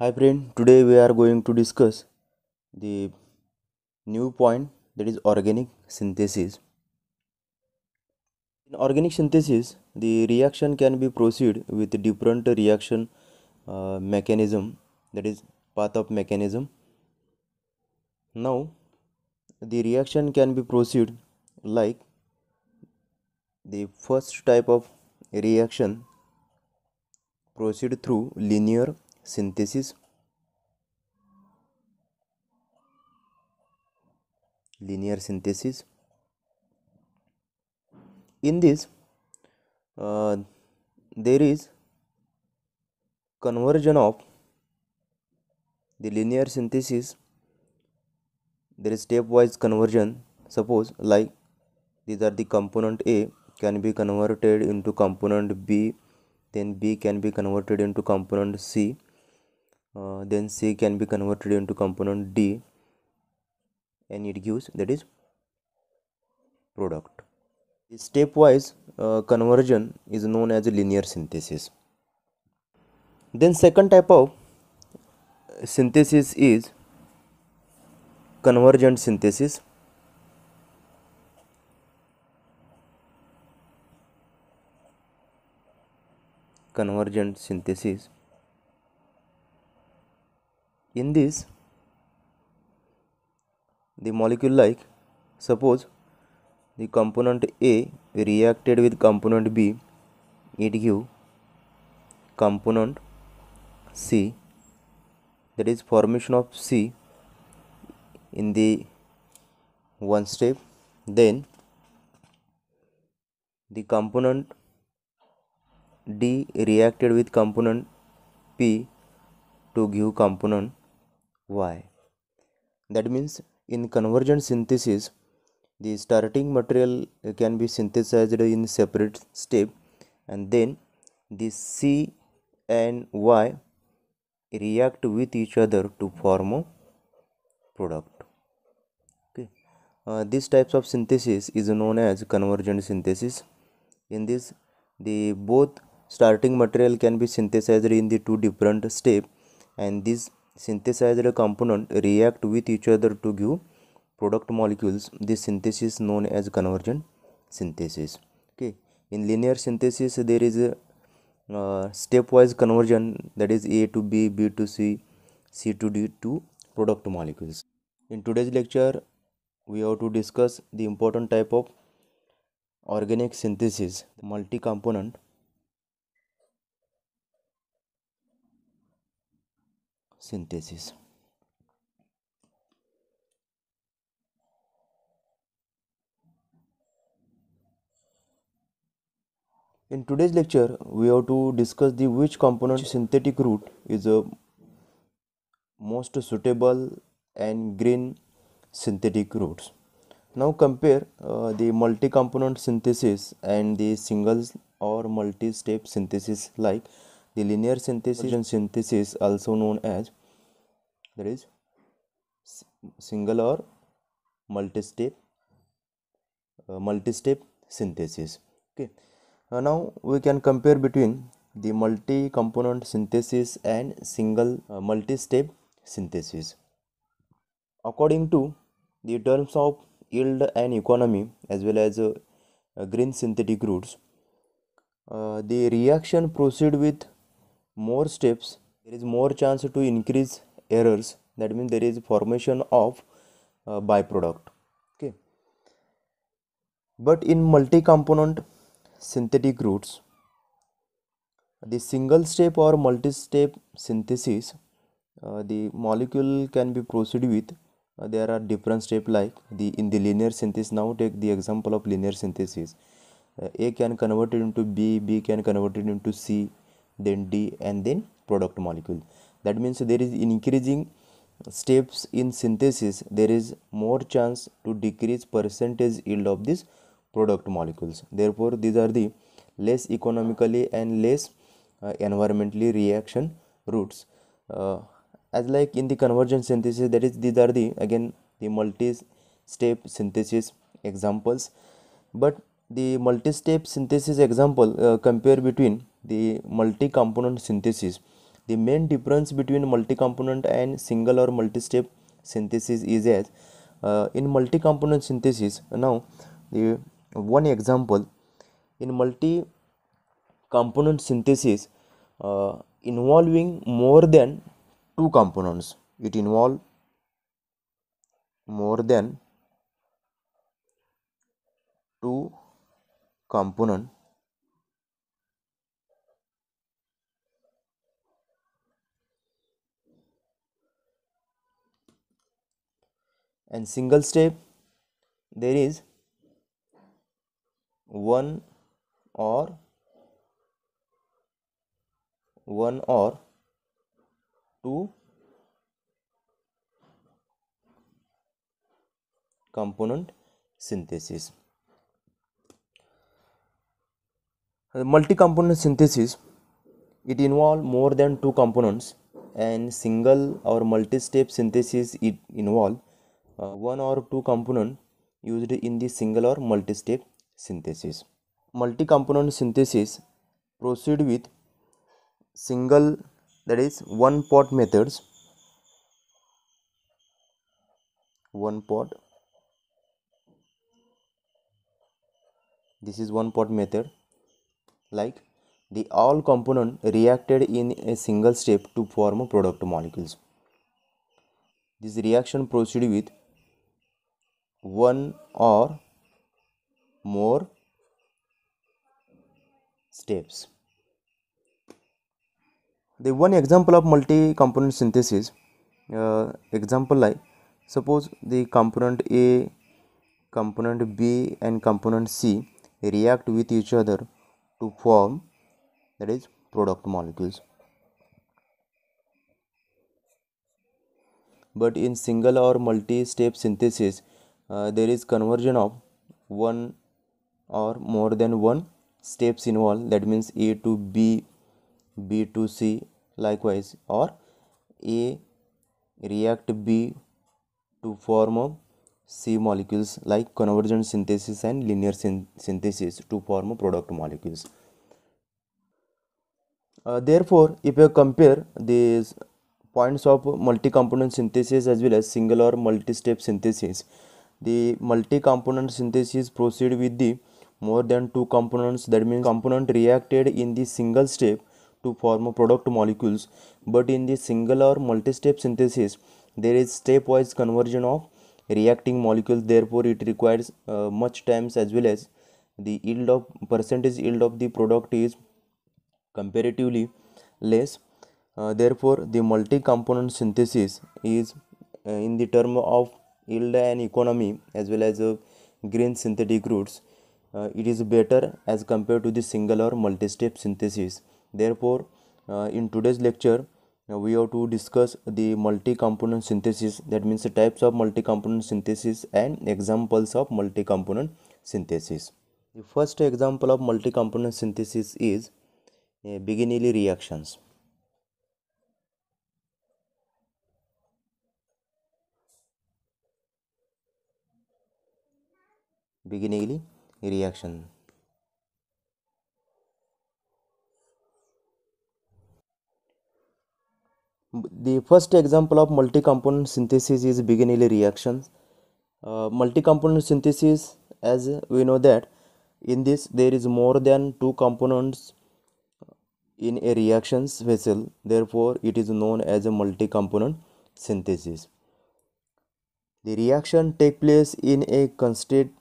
hi friend today we are going to discuss the new point that is organic synthesis in organic synthesis the reaction can be proceed with different reaction uh, mechanism that is path of mechanism now the reaction can be proceed like the first type of reaction proceed through linear synthesis linear synthesis in this uh, there is conversion of the linear synthesis there is stepwise conversion suppose like these are the component a can be converted into component b then b can be converted into component c uh, then c can be converted into component d and it gives that is product stepwise uh, conversion is known as linear synthesis then second type of uh, synthesis is convergent synthesis convergent synthesis in this the molecule like suppose the component a reacted with component b it give component c that is formation of c in the one step then the component d reacted with component p to give component why that means in convergent synthesis the starting material can be synthesized in separate step and then the c and y react with each other to form a product okay uh, these types of synthesis is known as convergent synthesis in this the both starting material can be synthesized in the two different step and this synthesized component react with each other to give product molecules this synthesis known as convergent synthesis okay in linear synthesis there is a uh, stepwise conversion that is a to b b to c c to d to product molecules in today's lecture we have to discuss the important type of organic synthesis multi component synthesis. In today's lecture, we have to discuss the which component synthetic route is a most suitable and green synthetic routes. Now compare uh, the multi-component synthesis and the single or multi-step synthesis like the linear synthesis and synthesis also known as that is single or multi-step uh, multi-step synthesis okay uh, now we can compare between the multi-component synthesis and single uh, multi-step synthesis according to the terms of yield and economy as well as uh, green synthetic routes uh, the reaction proceed with more steps there is more chance to increase errors that means there is formation of uh, byproduct okay but in multi component synthetic routes the single step or multi step synthesis uh, the molecule can be proceed with uh, there are different steps like the in the linear synthesis now take the example of linear synthesis uh, a can convert it into b b can convert it into c then d and then product molecule that means there is increasing steps in synthesis there is more chance to decrease percentage yield of this product molecules therefore these are the less economically and less uh, environmentally reaction routes uh, as like in the convergent synthesis that is these are the again the multi step synthesis examples but the multi step synthesis example uh, compare between the multi component synthesis the main difference between multi-component and single or multi-step synthesis is as uh, in multi-component synthesis. Now, the one example in multi-component synthesis uh, involving more than two components. It involve more than two component and single step there is one or one or two component synthesis multi component synthesis it involve more than two components and single or multi step synthesis it involve uh, one or two component used in the single or multi-step synthesis. Multi-component synthesis proceed with single that is one pot methods one pot this is one pot method like the all component reacted in a single step to form product molecules this reaction proceed with one or more steps. The one example of multi-component synthesis uh, example like suppose the component A, component B and component C react with each other to form that is product molecules. But in single or multi-step synthesis uh, there is conversion of one or more than one steps involved that means a to b b to c likewise or a react b to form a c molecules like convergent synthesis and linear syn synthesis to form a product molecules uh, therefore if you compare these points of multi component synthesis as well as single or multi step synthesis the multi-component synthesis proceed with the more than two components that means component reacted in the single step to form a product molecules but in the single or multi-step synthesis there is stepwise conversion of reacting molecules therefore it requires uh, much times as well as the yield of percentage yield of the product is comparatively less uh, therefore the multi-component synthesis is uh, in the term of yield and economy as well as green synthetic routes uh, it is better as compared to the single or multi-step synthesis therefore uh, in today's lecture uh, we have to discuss the multi-component synthesis that means the types of multi-component synthesis and examples of multi-component synthesis. The first example of multi-component synthesis is uh, Bernoulli reactions. Beginningly, reaction. The first example of multi-component synthesis is beginningly reactions. Uh, multi-component synthesis as we know that in this there is more than two components in a reactions vessel therefore it is known as a multi-component synthesis. The reaction take place in a constant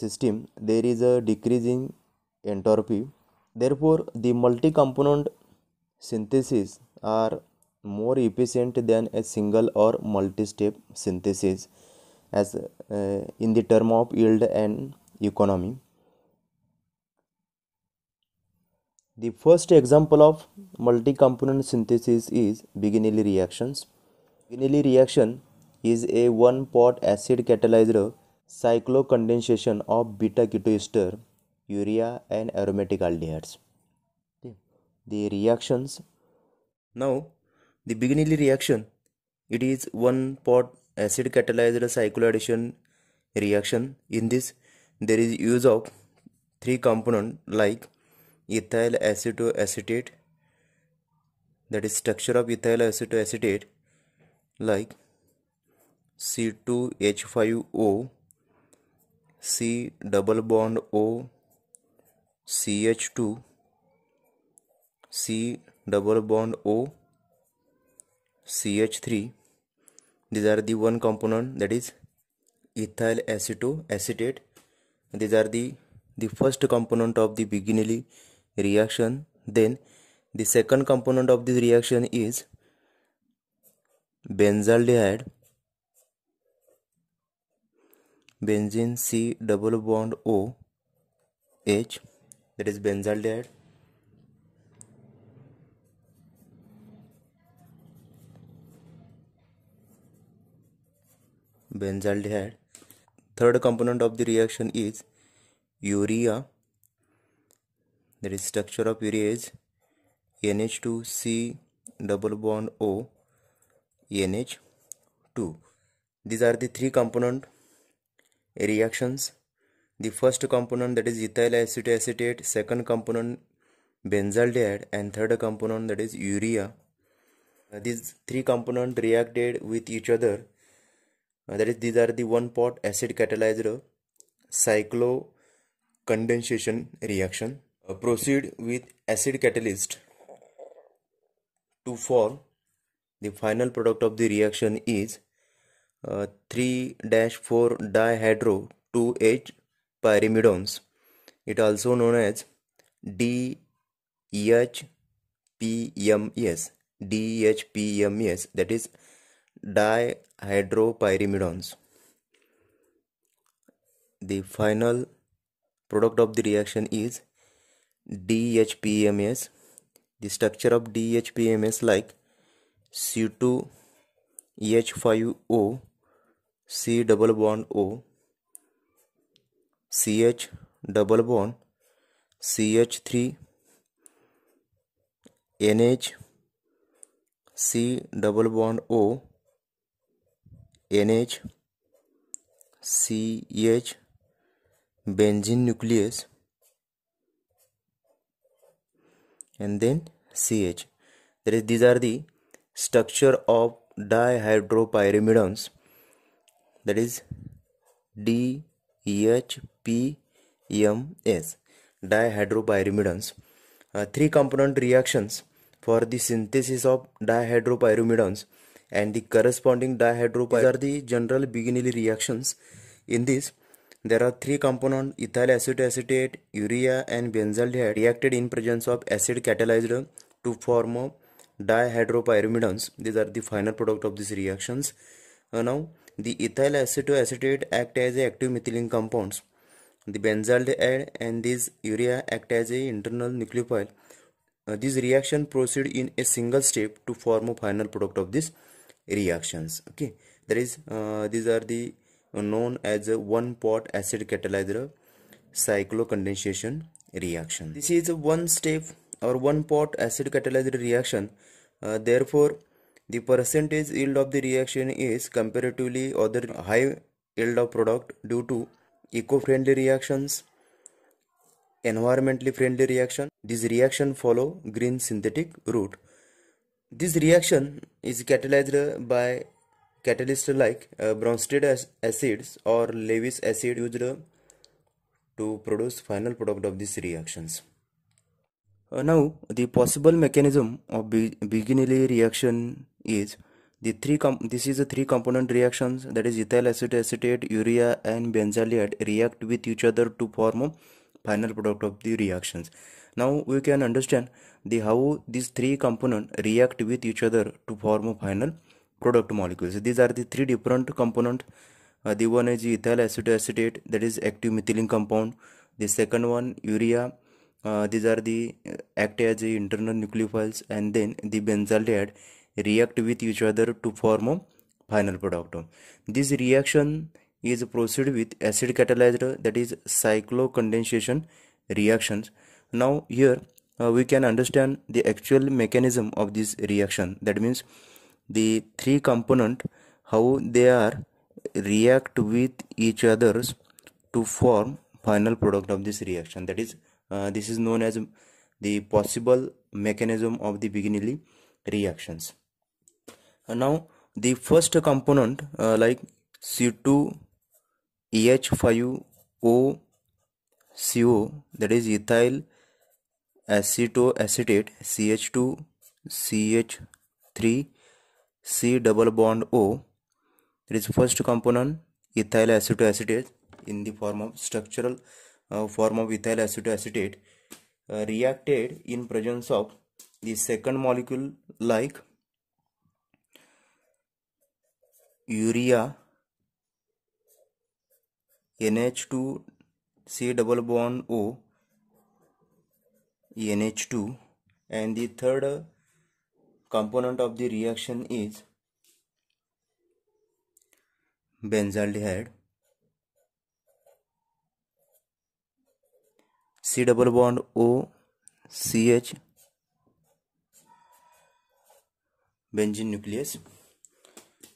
system there is a decrease in entropy therefore the multi-component synthesis are more efficient than a single or multi-step synthesis as uh, in the term of yield and economy the first example of multi-component synthesis is Biginelli reactions Biginelli reaction is a one pot acid catalyzer Cyclocondensation of beta ketoester, urea, and aromatic aldehydes. the reactions now the beginning reaction it is one pot acid catalyzed cycloaddition reaction in this there is use of three component like ethyl acetoacetate that is structure of ethyl acetoacetate like C2H5O C double bond O CH2 C double bond O CH3 these are the one component that is ethyl acetate. these are the the first component of the beginning reaction then the second component of this reaction is benzaldehyde benzene C double bond O H that is benzaldehyde. benzaldehyde third component of the reaction is urea that is structure of urea is NH2C double bond O NH2 these are the three component reactions the first component that is ethyl acetate second component benzaldehyde and third component that is urea uh, these three components reacted with each other uh, that is these are the one pot acid catalyzed cyclocondensation reaction uh, proceed with acid catalyst to form the final product of the reaction is uh, 3 4 dihydro 2 H pyrimidones. It also known as DHPMS. DHPMS that is pyrimidones. The final product of the reaction is DHPMS. The structure of DHPMS like C2 H5O, C double bond O, CH double bond, CH3, NH, C double bond O, NH, CH, benzene nucleus, and then CH. That is, these are the structure of dihydropyrimidines that is DHPMS dihydropyrimidines uh, three component reactions for the synthesis of dihydropyrimidines and the corresponding dihydropyrimidines are the general beginning reactions in this there are three component: ethyl acetate, urea and benzaldehyde reacted in presence of acid catalyzed to form a dihydropyrimidines these are the final product of these reactions uh, now the ethyl acetoacetate act as active methylene compounds the benzaldehyde and this urea act as a internal nucleophile uh, these reaction proceed in a single step to form a final product of these reactions okay there is uh, these are the uh, known as one pot acid catalyzer cyclocondensation reaction this is a one step or one pot acid catalyzed reaction uh, therefore, the percentage yield of the reaction is comparatively other high yield of product due to eco-friendly reactions, environmentally friendly reaction. These reaction follow green synthetic route. This reaction is catalyzed by catalyst like uh, Bronsted acids or Lewis acid used to produce final product of these reactions. Uh, now, the possible mechanism of Be reaction is the three this is the three component reactions that is ethyl acetate, urea and benzaldehyde react with each other to form a final product of the reactions. Now we can understand the how these three component react with each other to form a final product molecules. These are the three different component. Uh, the one is ethyl acetate that is active methylene compound. The second one urea uh, these are the uh, act as the internal nucleophiles and then the benzaldehyde react with each other to form a final product this reaction is proceed with acid catalyzed that is cyclocondensation reactions now here uh, we can understand the actual mechanism of this reaction that means the three component how they are react with each others to form final product of this reaction that is uh, this is known as the possible mechanism of the Bernoulli reactions and uh, now the first component uh, like C2 EH5O CO that is ethyl acetoacetate CH2 CH3 C double bond O that is first component ethyl acetoacetate in the form of structural uh, form of ethyl acetate uh, reacted in presence of the second molecule like urea NH2 C double bond O NH2 and the third component of the reaction is benzaldehyde C double bond O CH benzene nucleus.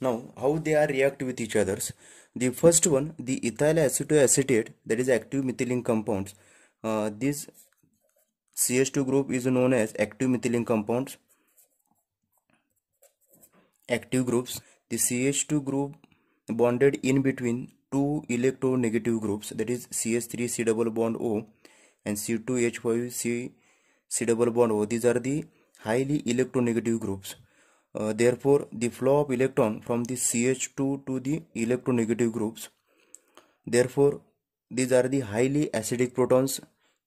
Now how they are react with each others. The first one the ethyl acetoacetate that is active methylene compounds. Uh, this CH2 group is known as active methylene compounds. Active groups the CH2 group bonded in between two electronegative groups that is CH3C double bond O and C2H5 C C double bond O. Oh, these are the highly electronegative groups. Uh, therefore, the flow of electron from the CH2 to the electronegative groups. Therefore, these are the highly acidic protons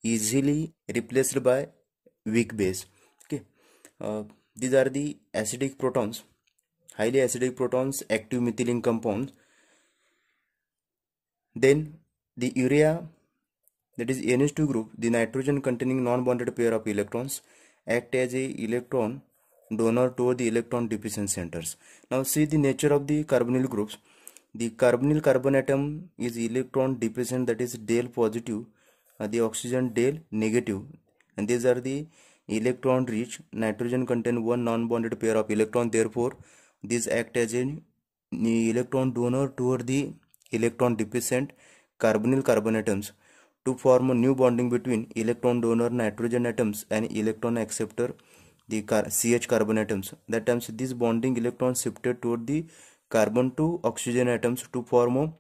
easily replaced by weak base. Okay, uh, these are the acidic protons, highly acidic protons, active methylene compounds. Then the urea that is NH2 group, the nitrogen containing non-bonded pair of electrons act as a electron donor toward the electron deficient centers. Now see the nature of the carbonyl groups. The carbonyl carbon atom is electron deficient that is del positive, uh, the oxygen del negative and these are the electron rich nitrogen contain one non-bonded pair of electron therefore these act as an electron donor toward the electron deficient carbonyl carbon atoms to form a new bonding between electron donor nitrogen atoms and electron acceptor the car CH carbon atoms. That times this bonding electron shifted toward the carbon to oxygen atoms to form a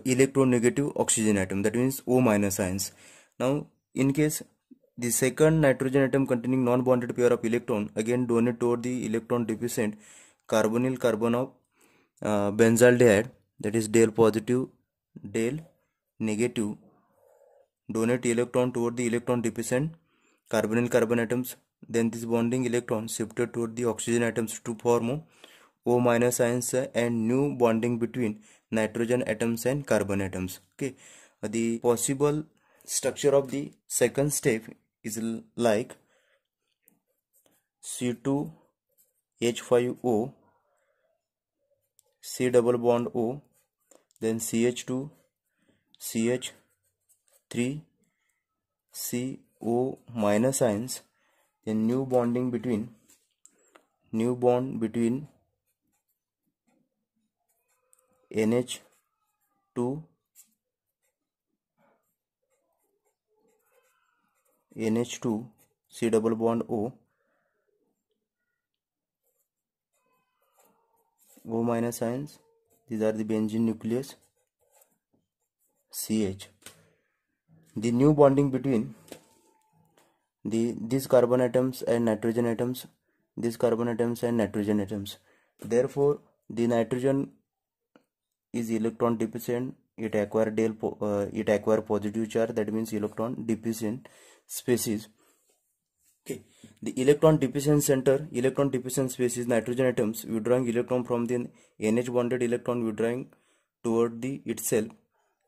electronegative oxygen atom that means O minus ions. Now in case the second nitrogen atom containing non-bonded pair of electron again donate toward the electron deficient carbonyl carbon of uh, benzyl that is del positive del negative donate electron toward the electron deficient carbonyl carbon atoms then this bonding electron shifted toward the oxygen atoms to form o minus ions and new bonding between nitrogen atoms and carbon atoms okay the possible structure of the second step is like c2h5o c double bond o then ch2 CH 3 CO minus ions then new bonding between new bond between NH 2 NH2 C double bond O O minus ions these are the benzene nucleus CH. The new bonding between the these carbon atoms and nitrogen atoms, these carbon atoms and nitrogen atoms. Therefore, the nitrogen is electron deficient. It acquire del, uh, it acquire positive charge. That means electron deficient species. Okay. The electron deficient center, electron deficient space is nitrogen atoms withdrawing electron from the NH bonded electron withdrawing toward the itself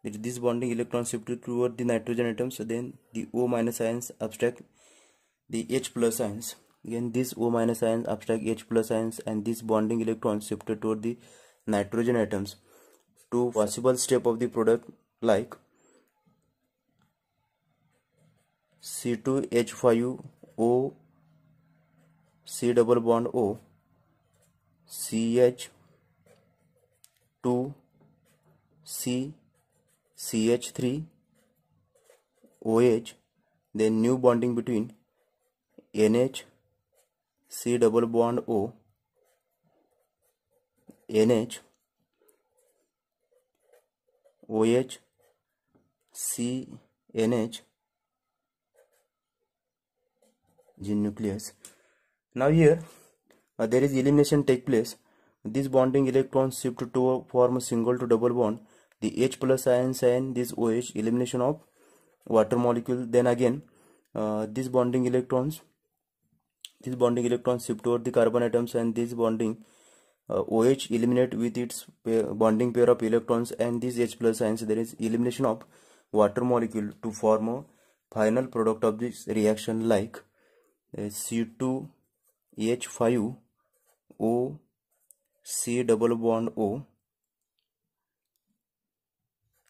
that this bonding electron shifted toward the nitrogen atom, so then the O minus ions abstract the H plus ions. Again, this O minus ions abstract H plus ions, and this bonding electron shifted toward the nitrogen atoms. Two possible step of the product like C2H5O C double bond O CH 2 C CH3 OH then new bonding between NH C double bond O NH OH C NH gene nucleus now here uh, there is elimination take place this bonding electrons shift to form a single to double bond the H plus ion and this OH elimination of water molecule then again uh, these bonding electrons these bonding electrons shift toward the carbon atoms and this bonding uh, OH eliminate with its pair, bonding pair of electrons and this H plus ions there is elimination of water molecule to form a final product of this reaction like uh, C2H5O C double bond O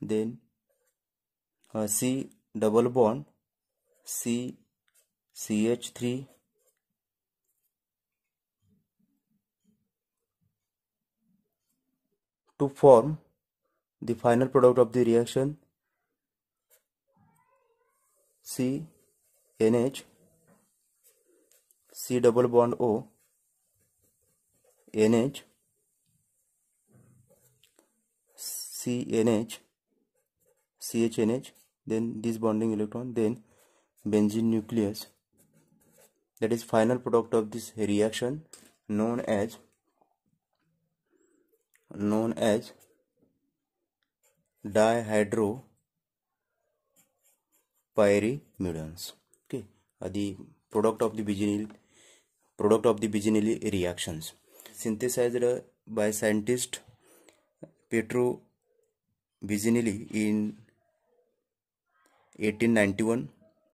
then uh, C double bond C CH3 to form the final product of the reaction C NH C double bond O NH CNH CHNH then this bonding electron then benzene nucleus that is final product of this reaction known as known as dihydropyrimidines okay uh, the product of the Bigeneal product of the Bigeneal reactions synthesized by scientist Petro Bigeneal in 1891